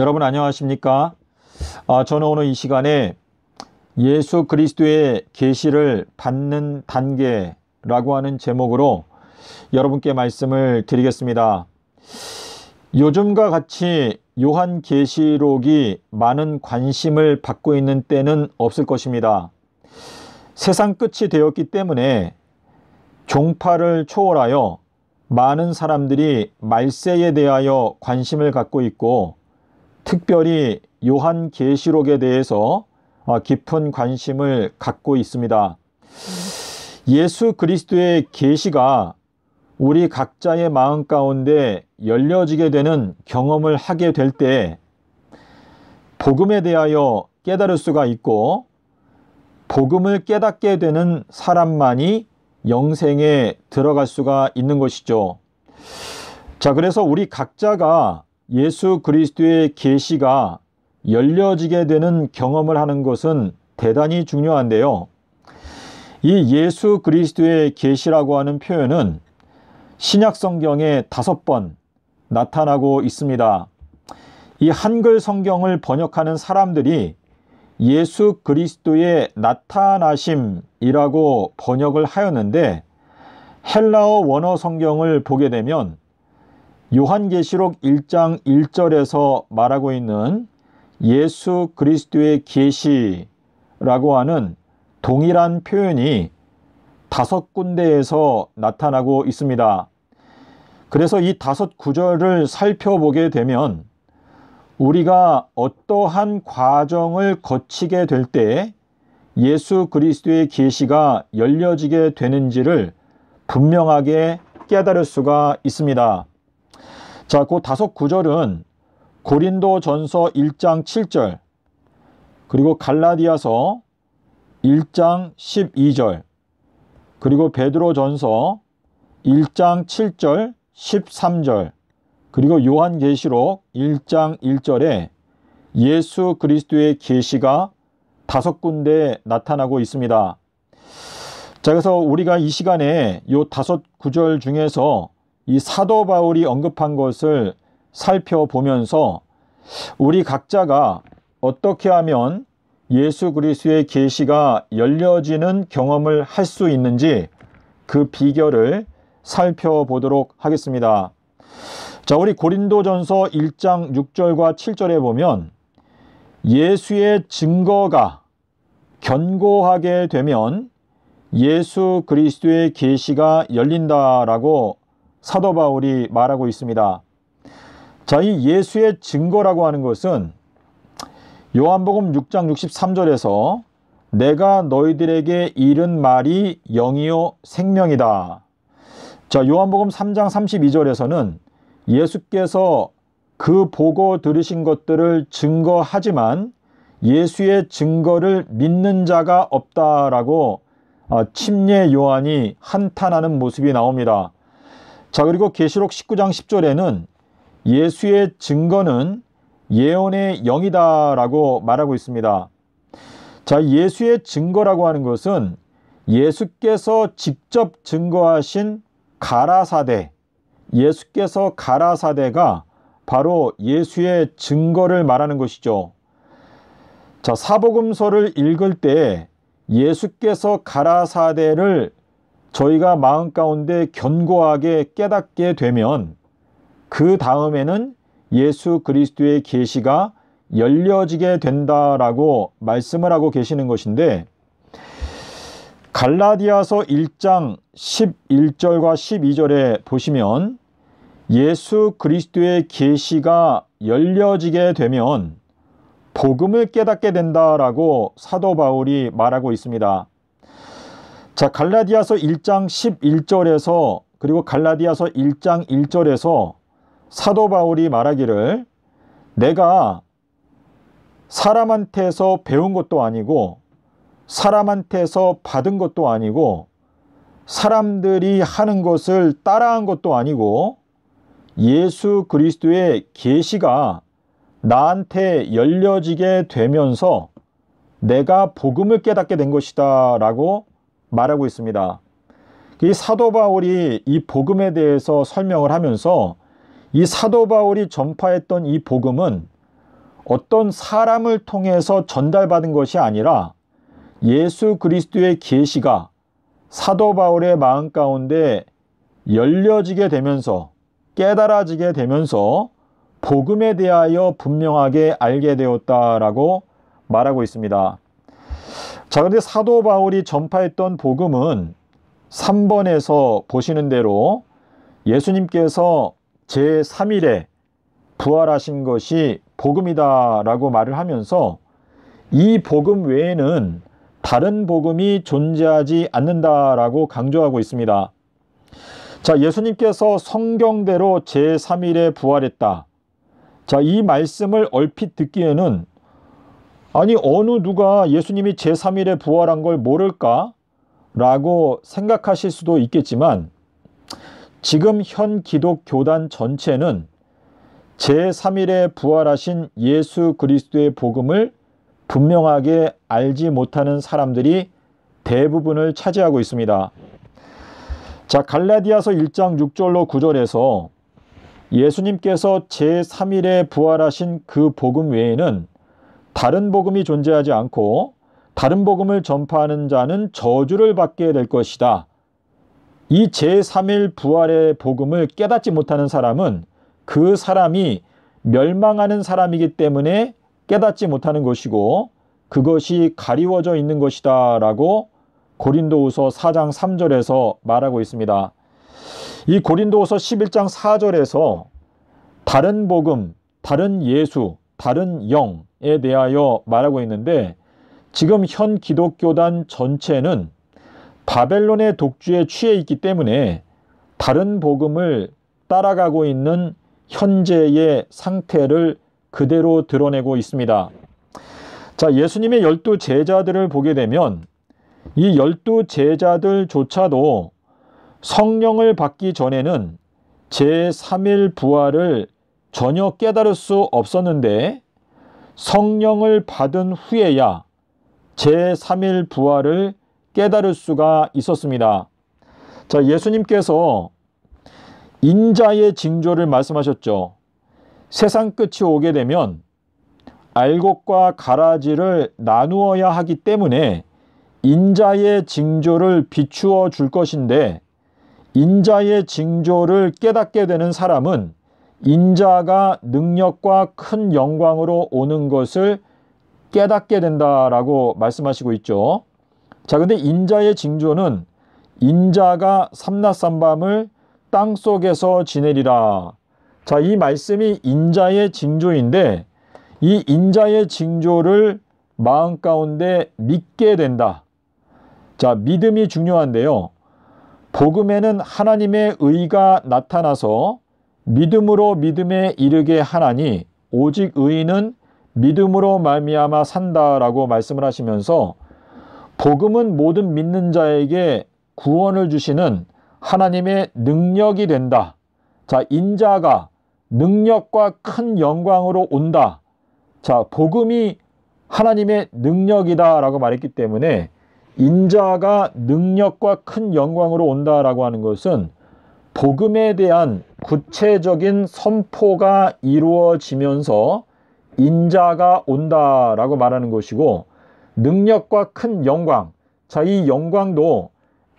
여러분 안녕하십니까? 아, 저는 오늘 이 시간에 예수 그리스도의 계시를 받는 단계라고 하는 제목으로 여러분께 말씀을 드리겠습니다. 요즘과 같이 요한 계시록이 많은 관심을 받고 있는 때는 없을 것입니다. 세상 끝이 되었기 때문에 종파를 초월하여 많은 사람들이 말세에 대하여 관심을 갖고 있고 특별히 요한 계시록에 대해서 어, 깊은 관심을 갖고 있습니다. 예수 그리스도의 계시가 우리 각자의 마음 가운데 열려지게 되는 경험을 하게 될 때 복음에 대하여 깨달을 수가 있고 복음을 깨닫게 되는 사람만이 영생에 들어갈 수가 있는 것이죠. 자, 그래서 우리 각자가 예수 그리스도의 계시가 열려지게 되는 경험을 하는 것은 대단히 중요한데요. 이 예수 그리스도의 계시라고 하는 표현은 신약 성경에 다섯 번 나타나고 있습니다. 이 한글 성경을 번역하는 사람들이 예수 그리스도의 나타나심이라고 번역을 하였는데 헬라어 원어 성경을 보게 되면 요한계시록 1장 1절에서 말하고 있는 예수 그리스도의 계시라고 하는 동일한 표현이 다섯 군데에서 나타나고 있습니다. 그래서 이 다섯 구절을 살펴보게 되면 우리가 어떠한 과정을 거치게 될 때 예수 그리스도의 계시가 열려지게 되는지를 분명하게 깨달을 수가 있습니다. 자, 그 다섯 구절은 고린도 전서 1장 7절, 그리고 갈라디아서 1장 12절, 그리고 베드로 전서 1장 7절, 13절, 그리고 요한계시록 1장 1절에 예수 그리스도의 계시가 다섯 군데 나타나고 있습니다. 자, 그래서 우리가 이 시간에 요 다섯 구절 중에서 이 사도 바울이 언급한 것을 살펴보면서 우리 각자가 어떻게 하면 예수 그리스도의 계시가 열려지는 경험을 할 수 있는지 그 비결을 살펴보도록 하겠습니다. 자, 우리 고린도전서 1장 6절과 7절에 보면 예수의 증거가 견고하게 되면 예수 그리스도의 계시가 열린다라고 사도 바울이 말하고 있습니다. 자, 이 예수의 증거라고 하는 것은 요한복음 6장 63절에서 내가 너희들에게 이른 말이 영이요 생명이다. 자, 요한복음 3장 32절에서는 예수께서 그 보고 들으신 것들을 증거하지만 예수의 증거를 믿는 자가 없다라고 아, 침례 요한이 한탄하는 모습이 나옵니다. 자, 그리고 계시록 19장 10절에는 예수의 증거는 예언의 영이다라고 말하고 있습니다. 자, 예수의 증거라고 하는 것은 예수께서 직접 증거하신 가라사대, 예수께서 가라사대가 바로 예수의 증거를 말하는 것이죠. 자, 사복음서를 읽을 때 예수께서 가라사대를 저희가 마음 가운데 견고하게 깨닫게 되면 그 다음에는 예수 그리스도의 계시가 열려지게 된다라고 말씀을 하고 계시는 것인데 갈라디아서 1장 11절과 12절에 보시면 예수 그리스도의 계시가 열려지게 되면 복음을 깨닫게 된다라고 사도 바울이 말하고 있습니다. 자, 갈라디아서 1장 11절에서 그리고 갈라디아서 1장 1절에서 사도 바울이 말하기를 내가 사람한테서 배운 것도 아니고 사람한테서 받은 것도 아니고 사람들이 하는 것을 따라한 것도 아니고 예수 그리스도의 계시가 나한테 열려지게 되면서 내가 복음을 깨닫게 된 것이다 라고 말하고 있습니다. 이 사도 바울이 이 복음에 대해서 설명을 하면서 이 사도 바울이 전파했던 이 복음은 어떤 사람을 통해서 전달받은 것이 아니라 예수 그리스도의 계시가 사도 바울의 마음 가운데 열려지게 되면서 깨달아지게 되면서 복음에 대하여 분명하게 알게 되었다라고 말하고 있습니다. 자, 그런데 사도 바울이 전파했던 복음은 3번에서 보시는 대로 예수님께서 제3일에 부활하신 것이 복음이다라고 말을 하면서 이 복음 외에는 다른 복음이 존재하지 않는다라고 강조하고 있습니다. 자, 예수님께서 성경대로 제3일에 부활했다. 자, 이 말씀을 얼핏 듣기에는 아니 어느 누가 예수님이 제3일에 부활한 걸 모를까? 라고 생각하실 수도 있겠지만 지금 현 기독교단 전체는 제3일에 부활하신 예수 그리스도의 복음을 분명하게 알지 못하는 사람들이 대부분을 차지하고 있습니다. 자, 갈라디아서 1장 6절로 9절에서 예수님께서 제3일에 부활하신 그 복음 외에는 다른 복음이 존재하지 않고 다른 복음을 전파하는 자는 저주를 받게 될 것이다. 이 제3일 부활의 복음을 깨닫지 못하는 사람은 그 사람이 멸망하는 사람이기 때문에 깨닫지 못하는 것이고 그것이 가리워져 있는 것이다 라고 고린도우서 4장 3절에서 말하고 있습니다. 이 고린도우서 11장 4절에서 다른 복음, 다른 예수, 다른 영, 에 대하여 말하고 있는데 지금 현 기독교단 전체는 바벨론의 독주에 취해 있기 때문에 다른 복음을 따라가고 있는 현재의 상태를 그대로 드러내고 있습니다. 자, 예수님의 열두 제자들을 보게 되면 이 열두 제자들조차도 성령을 받기 전에는 제3일 부활을 전혀 깨달을 수 없었는데 성령을 받은 후에야 제3일 부활을 깨달을 수가 있었습니다. 자, 예수님께서 인자의 징조를 말씀하셨죠. 세상 끝이 오게 되면 알곡과 가라지를 나누어야 하기 때문에 인자의 징조를 비추어 줄 것인데 인자의 징조를 깨닫게 되는 사람은 인자가 능력과 큰 영광으로 오는 것을 깨닫게 된다라고 말씀하시고 있죠. 자, 근데 인자의 징조는 인자가 삼낮삼밤을 땅 속에서 지내리라. 자, 이 말씀이 인자의 징조인데 이 인자의 징조를 마음 가운데 믿게 된다. 자, 믿음이 중요한데요. 복음에는 하나님의 의가 나타나서 믿음으로 믿음에 이르게 하나니 오직 의인은 믿음으로 말미암아 산다라고 말씀을 하시면서 복음은 모든 믿는 자에게 구원을 주시는 하나님의 능력이 된다. 자, 인자가 능력과 큰 영광으로 온다. 자, 복음이 하나님의 능력이다라고 말했기 때문에 인자가 능력과 큰 영광으로 온다라고 하는 것은 복음에 대한 구체적인 선포가 이루어지면서 인자가 온다라고 말하는 것이고 능력과 큰 영광 자이 영광도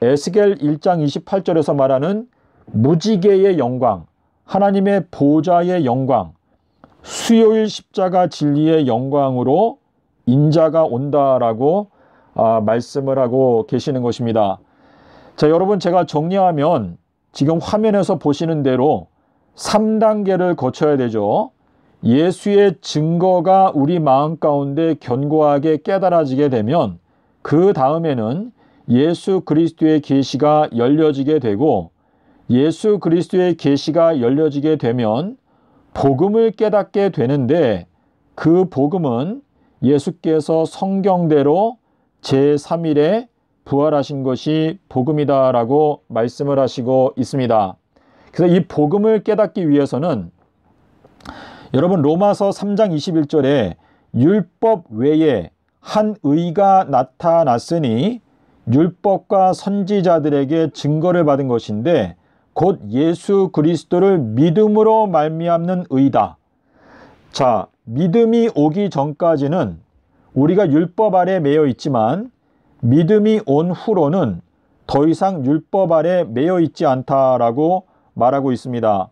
에스겔 1장 28절에서 말하는 무지개의 영광 하나님의 보좌의 영광 수요일 십자가 진리의 영광으로 인자가 온다라고 아, 말씀을 하고 계시는 것입니다. 자 여러분 제가 정리하면 지금 화면에서 보시는 대로 3단계를 거쳐야 되죠. 예수의 증거가 우리 마음 가운데 견고하게 깨달아지게 되면 그 다음에는 예수 그리스도의 계시가 열려지게 되고 예수 그리스도의 계시가 열려지게 되면 복음을 깨닫게 되는데 그 복음은 예수께서 성경대로 제3일에 부활하신 것이 복음이다라고 말씀을 하시고 있습니다. 그래서 이 복음을 깨닫기 위해서는 여러분 로마서 3장 21절에 율법 외에 한 의가 나타났으니 율법과 선지자들에게 증거를 받은 것인데 곧 예수 그리스도를 믿음으로 말미암는 의다. 자, 믿음이 오기 전까지는 우리가 율법 아래 매여 있지만 믿음이 온 후로는 더 이상 율법 아래 매여 있지 않다라고 말하고 있습니다.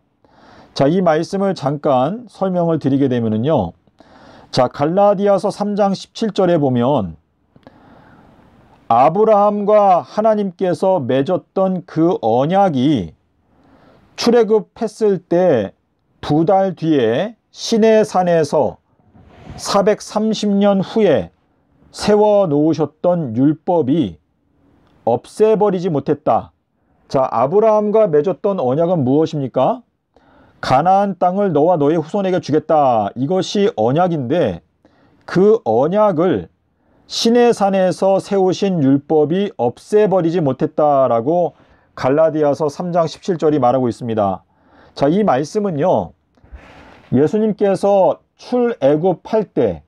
자, 이 말씀을 잠깐 설명을 드리게 되면요 자, 갈라디아서 3장 17절에 보면 아브라함과 하나님께서 맺었던 그 언약이 출애굽했을 때 두 달 뒤에 시내 산에서 430년 후에 세워 놓으셨던 율법이 없애버리지 못했다. 자, 아브라함과 맺었던 언약은 무엇입니까? 가나안 땅을 너와 너의 후손에게 주겠다. 이것이 언약인데 그 언약을 신의 산에서 세우신 율법이 없애버리지 못했다라고 갈라디아서 3장 17절이 말하고 있습니다. 자, 이 말씀은요. 예수님께서 출애굽할 때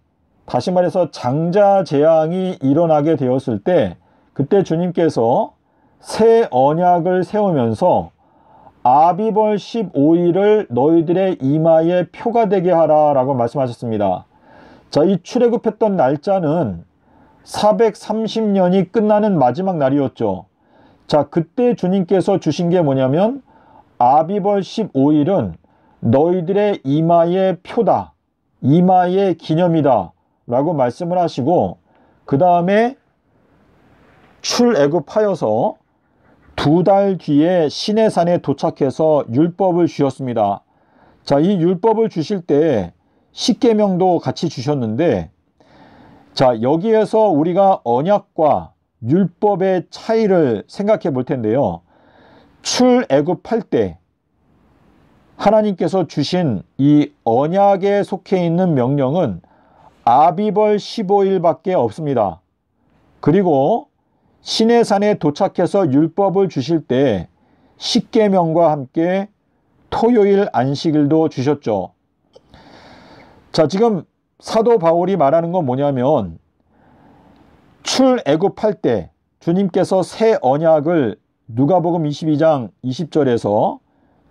다시 말해서 장자 재앙이 일어나게 되었을 때 그때 주님께서 새 언약을 세우면서 아비벌 15일을 너희들의 이마에 표가 되게 하라 라고 말씀하셨습니다. 자, 이 출애굽했던 날짜는 430년이 끝나는 마지막 날이었죠. 자, 그때 주님께서 주신 게 뭐냐면 아비벌 15일은 너희들의 이마에 표다. 이마의 기념이다. 라고 말씀을 하시고 그 다음에 출애굽하여서 두 달 뒤에 시내산에 도착해서 율법을 주셨습니다. 자, 이 율법을 주실 때 십계명도 같이 주셨는데 자, 여기에서 우리가 언약과 율법의 차이를 생각해 볼 텐데요. 출애굽할 때 하나님께서 주신 이 언약에 속해 있는 명령은 아비벌 15일밖에 없습니다. 그리고 신해산에 도착해서 율법을 주실 때 십계명과 함께 토요일 안식일도 주셨죠. 자, 지금 사도 바울이 말하는 건 뭐냐면 출애굽할 때 주님께서 새 언약을 누가복음 22장 20절에서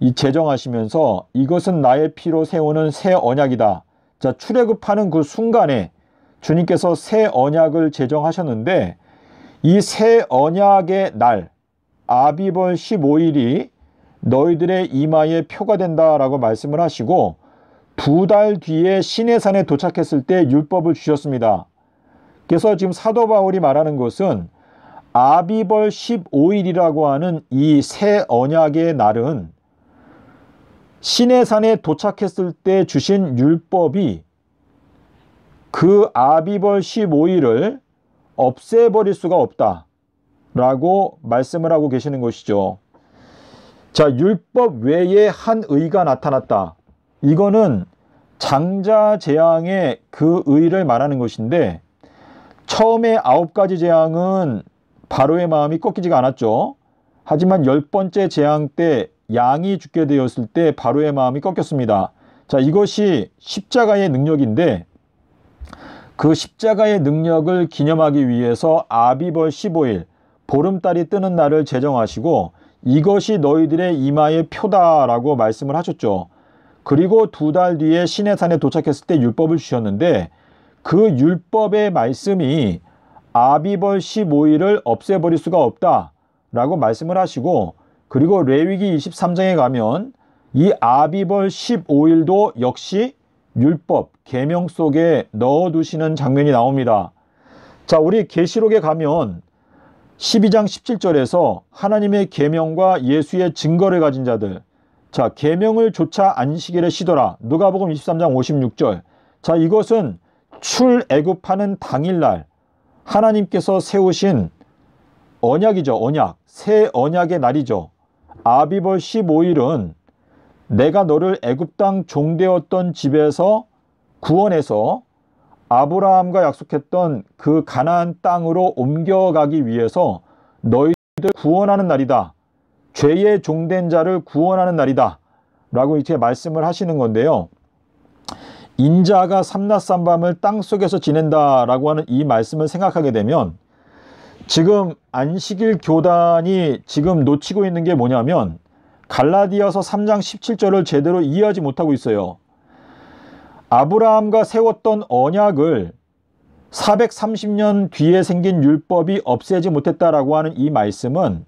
이 제정하시면서 이것은 나의 피로 세우는 새 언약이다. 자, 출애굽하는 그 순간에 주님께서 새 언약을 제정하셨는데 이 새 언약의 날 아비벌 15일이 너희들의 이마에 표가 된다라고 말씀을 하시고 두 달 뒤에 시내산에 도착했을 때 율법을 주셨습니다. 그래서 지금 사도 바울이 말하는 것은 아비벌 15일이라고 하는 이 새 언약의 날은 신해산에 도착했을 때 주신 율법이 그 아비벌 15일을 없애버릴 수가 없다. 라고 말씀을 하고 계시는 것이죠. 자, 율법 외에 한 의가 나타났다. 이거는 장자 재앙의 그 의를 말하는 것인데, 처음에 아홉 가지 재앙은 바로의 마음이 꺾이지가 않았죠. 하지만 열 번째 재앙 때 양이 죽게 되었을 때 바로의 마음이 꺾였습니다. 자, 이것이 십자가의 능력인데 그 십자가의 능력을 기념하기 위해서 아비벌 15일 보름달이 뜨는 날을 제정하시고 이것이 너희들의 이마의 표다라고 말씀을 하셨죠. 그리고 두 달 뒤에 시내산에 도착했을 때 율법을 주셨는데 그 율법의 말씀이 아비벌 15일을 없애버릴 수가 없다라고 말씀을 하시고 그리고 레위기 23장에 가면 이 아비벌 15일도 역시 율법, 계명 속에 넣어두시는 장면이 나옵니다. 자, 우리 계시록에 가면 12장 17절에서 하나님의 계명과 예수의 증거를 가진 자들 자, 계명을 조차 안식일에 쉬더라. 누가복음 23장 56절. 자, 이것은 출애굽하는 당일날 하나님께서 세우신 언약이죠. 언약. 새 언약의 날이죠. 아비벌 15일은 내가 너를 애굽 땅종대였던 집에서 구원해서 아브라함과 약속했던 그가난안 땅으로 옮겨가기 위해서 너희들 구원하는 날이다. 죄의 종된 자를 구원하는 날이다. 라고 이렇게 말씀을 하시는 건데요. 인자가 삼낮 삼밤을 땅 속에서 지낸다라고 하는 이 말씀을 생각하게 되면 지금 안식일 교단이 지금 놓치고 있는 게 뭐냐면 갈라디아서 3장 17절을 제대로 이해하지 못하고 있어요. 아브라함과 세웠던 언약을 430년 뒤에 생긴 율법이 없애지 못했다라고 하는 이 말씀은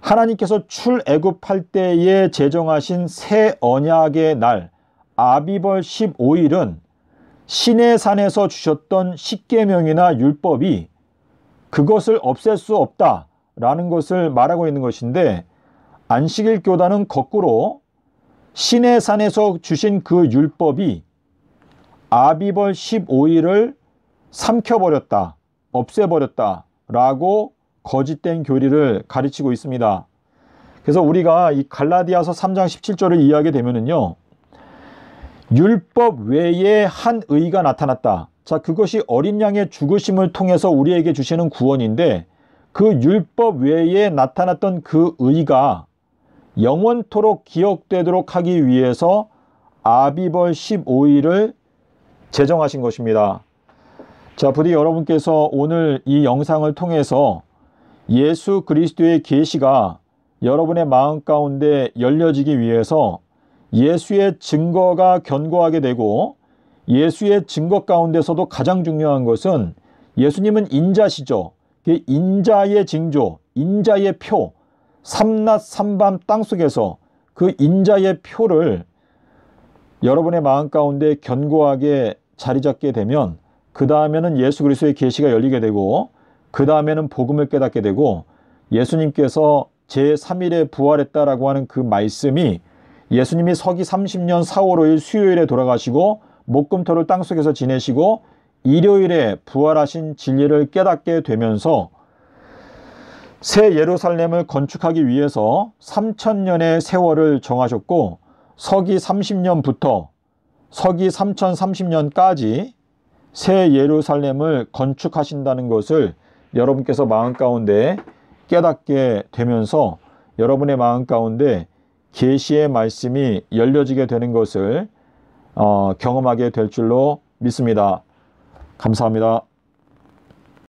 하나님께서 출애굽할 때에 제정하신 새 언약의 날 아비벌 15일은 신의 산에서 주셨던 십계명이나 율법이 그것을 없앨 수 없다라는 것을 말하고 있는 것인데 안식일 교단은 거꾸로 신의 산에서 주신 그 율법이 아비벌 15일을 삼켜버렸다, 없애버렸다 라고 거짓된 교리를 가르치고 있습니다. 그래서 우리가 이 갈라디아서 3장 17절을 이해하게 되면은요, 율법 외에 한 의가 나타났다. 자, 그것이 어린 양의 죽으심을 통해서 우리에게 주시는 구원인데 그 율법 외에 나타났던 그 의가 영원토록 기억되도록 하기 위해서 아비벌 15일을 제정하신 것입니다. 자, 부디 여러분께서 오늘 이 영상을 통해서 예수 그리스도의 계시가 여러분의 마음 가운데 열려지기 위해서 예수의 증거가 견고하게 되고 예수의 증거 가운데서도 가장 중요한 것은 예수님은 인자시죠. 인자의 징조, 인자의 표, 삼낮 삼밤 땅속에서 그 인자의 표를 여러분의 마음 가운데 견고하게 자리 잡게 되면 그 다음에는 예수 그리스도의 계시가 열리게 되고 그 다음에는 복음을 깨닫게 되고 예수님께서 제3일에 부활했다라고 하는 그 말씀이 예수님이 서기 30년 4월 5일 수요일에 돌아가시고 목금토를 땅속에서 지내시고 일요일에 부활하신 진리를 깨닫게 되면서 새 예루살렘을 건축하기 위해서 3천년의 세월을 정하셨고 서기 30년부터 서기 3030년까지 새 예루살렘을 건축하신다는 것을 여러분께서 마음 가운데 깨닫게 되면서 여러분의 마음 가운데 계시의 말씀이 열려지게 되는 것을 어, 경험하게 될 줄로 믿습니다. 감사합니다.